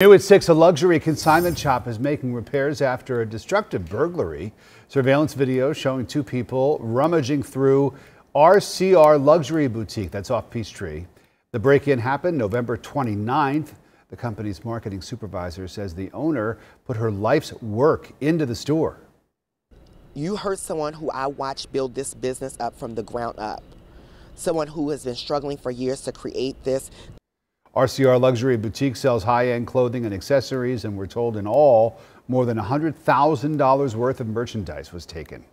New at 6, a luxury consignment shop is making repairs after a destructive burglary. Surveillance video showing two people rummaging through RCR Luxury Boutique, that's off Peachtree. The break-in happened November 29th. The company's marketing supervisor says the owner put her life's work into the store. You heard someone who I watched build this business up from the ground up someone who has been struggling for years to create this, RCR Luxury Boutique sells high-end clothing and accessories, and we're told in all, more than $100,000 worth of merchandise was taken.